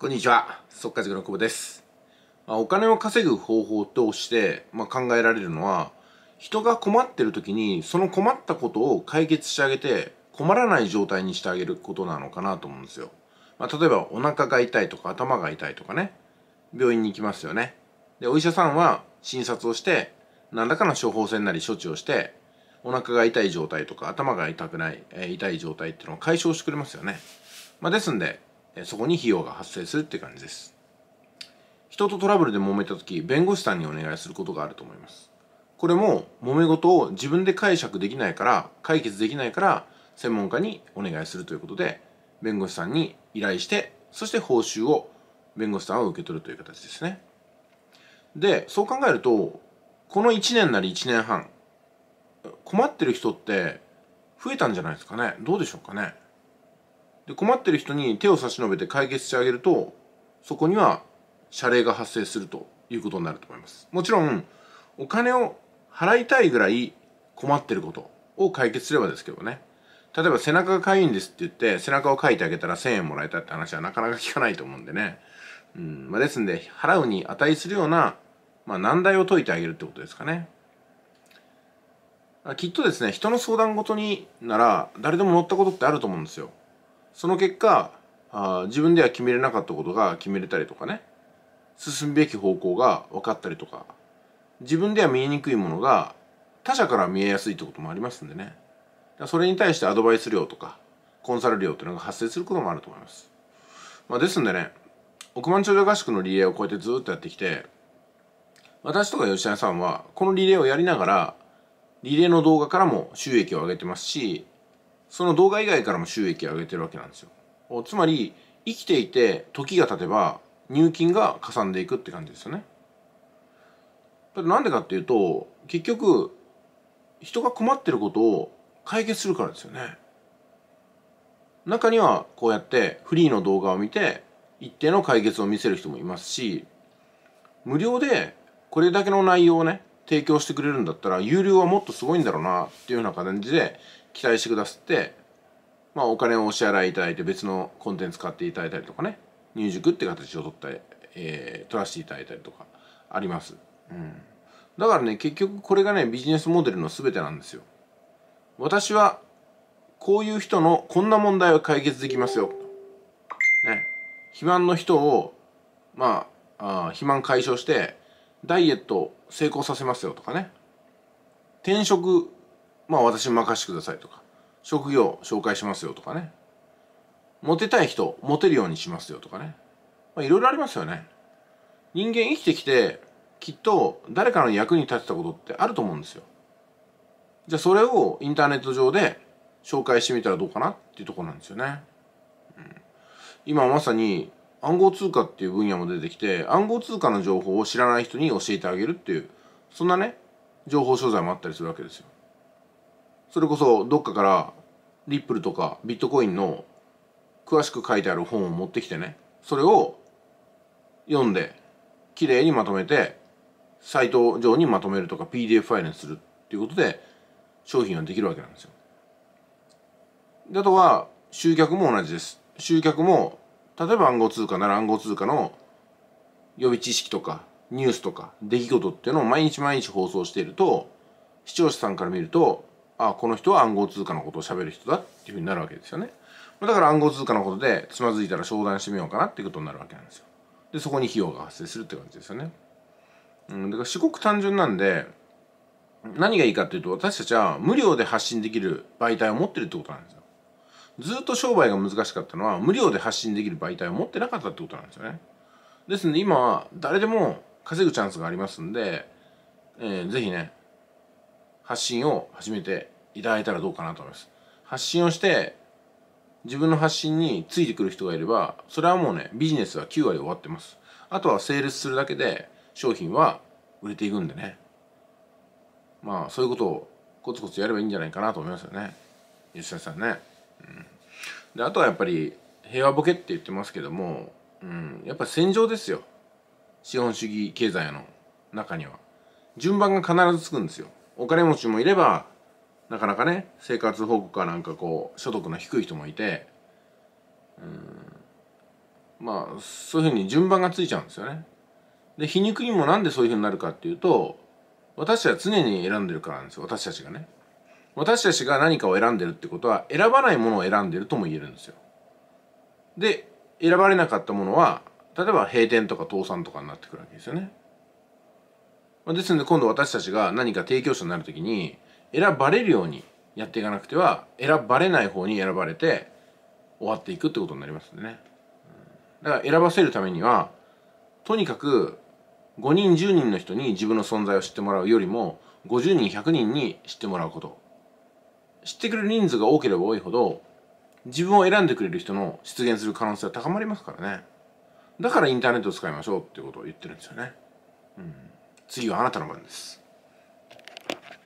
こんにちは、速稼塾の久保です。まあ、お金を稼ぐ方法として、まあ、考えられるのは、人が困ってる時に、その困ったことを解決してあげて、困らない状態にしてあげることなのかなと思うんですよ。まあ、例えば、お腹が痛いとか頭が痛いとかね、病院に行きますよね。で、お医者さんは診察をして、何らかの処方箋なり処置をして、お腹が痛い状態とか頭が痛くない、えー、痛い状態っていうのを解消してくれますよね。まあ、ですんで、そこに費用が発生するって感じです人とトラブルで揉めた時弁護士さんにお願いすることがあると思いますこれも揉め事を自分で解釈できないから解決できないから専門家にお願いするということで弁護士さんに依頼してそして報酬を弁護士さんは受け取るという形ですねでそう考えるとこの1年なり1年半困ってる人って増えたんじゃないですかねどうでしょうかねで困ってる人に手を差し伸べて解決してあげるとそこには謝礼が発生するということになると思いますもちろんお金を払いたいぐらい困ってることを解決すればですけどね例えば背中がかゆいんですって言って背中をかいてあげたら1000円もらえたって話はなかなか聞かないと思うんでねうんまあ、ですんで払うに値するような、まあ、難題を解いてあげるってことですかねきっとですね人の相談事になら誰でも乗ったことってあると思うんですよその結果あ自分では決めれなかったことが決めれたりとかね進むべき方向が分かったりとか自分では見えにくいものが他者から見えやすいってこともありますんでねそれに対してアドバイス料とかコンサル料というのが発生することもあると思います、まあ、ですんでね億万長者合宿のリレーをこうやってずっとやってきて私とか吉田さんはこのリレーをやりながらリレーの動画からも収益を上げてますしその動画以外からも収益を上げてるわけなんですよつまり生きていて時が経てば入金がかさんでいくって感じですよねなんでかっていうと結局人が困ってることを解決するからですよね中にはこうやってフリーの動画を見て一定の解決を見せる人もいますし無料でこれだけの内容をね提供してくれるんだったら有料はもっとすごいんだろうなっていうような感じで期待してくださって、まあ、お金をお支払いいただいて別のコンテンツ買っていただいたりとかね入塾って形を取って、えー、取らせていただいたりとかあります、うん、だからね結局これがねビジネスモデルの全てなんですよ私はこういう人のこんな問題を解決できますよ、ね、肥満の人をまああ肥満解消してダイエット成功させますよとかね転職まあ私任してくださいとか職業紹介しますよとかねモテたい人モテるようにしますよとかねまあいろいろありますよね人間生きてきてきっと誰かの役に立てたことってあると思うんですよじゃあそれをインターネット上で紹介してみたらどうかなっていうところなんですよね、うん、今まさに暗号通貨っていう分野も出てきて暗号通貨の情報を知らない人に教えてあげるっていうそんなね情報商材もあったりするわけですよ。それこそどっかからリップルとかビットコインの詳しく書いてある本を持ってきてねそれを読んで綺麗にまとめてサイト上にまとめるとか PDF ファイルにするっていうことで商品はできるわけなんですよ。であとは集客も同じです。集客も例えば暗号通貨なら暗号通貨の予備知識とかニュースとか出来事っていうのを毎日毎日放送していると視聴者さんから見るとあこの人は暗号通貨のことを喋る人だっていうふうになるわけですよねだから暗号通貨のことでつまずいたら商談してみようかなっていうことになるわけなんですよでそこに費用が発生するって感じですよねうんだから四国単純なんで何がいいかっていうと私たちは無料で発信できる媒体を持ってるってことなんですよずっと商売が難しかったのは無料で発信できる媒体を持ってなかったってことなんですよね。ですので今は誰でも稼ぐチャンスがありますんで、えー、ぜひね発信を始めていただいたらどうかなと思います。発信をして自分の発信についてくる人がいればそれはもうねビジネスは9割終わってます。あとはセールスするだけで商品は売れていくんでねまあそういうことをコツコツやればいいんじゃないかなと思いますよね吉田さんね。であとはやっぱり平和ボケって言ってますけども、うん、やっぱ戦場ですよ資本主義経済の中には順番が必ずつくんですよお金持ちもいればなかなかね生活保護かなんかこう所得の低い人もいて、うん、まあそういうふうに順番がついちゃうんですよねで皮肉にもなんでそういうふうになるかっていうと私たちは常に選んでるからなんですよ私たちがね私たちが何かを選んでるってことは選ばないものを選んでるとも言えるんですよ。で選ばれなかったものは例えば閉店とか倒産とかになってくるわけですよね。ですので今度私たちが何か提供者になる時に選ばれるようにやっていかなくては選ばれない方に選ばれて終わっていくってことになりますでね。だから選ばせるためにはとにかく5人10人の人に自分の存在を知ってもらうよりも50人100人に知ってもらうこと知ってくれる人数が多ければ多いほど自分を選んでくれる人の出現する可能性は高まりますからねだからインターネットを使いましょうってことを言ってるんですよね、うん、次はあなたの番です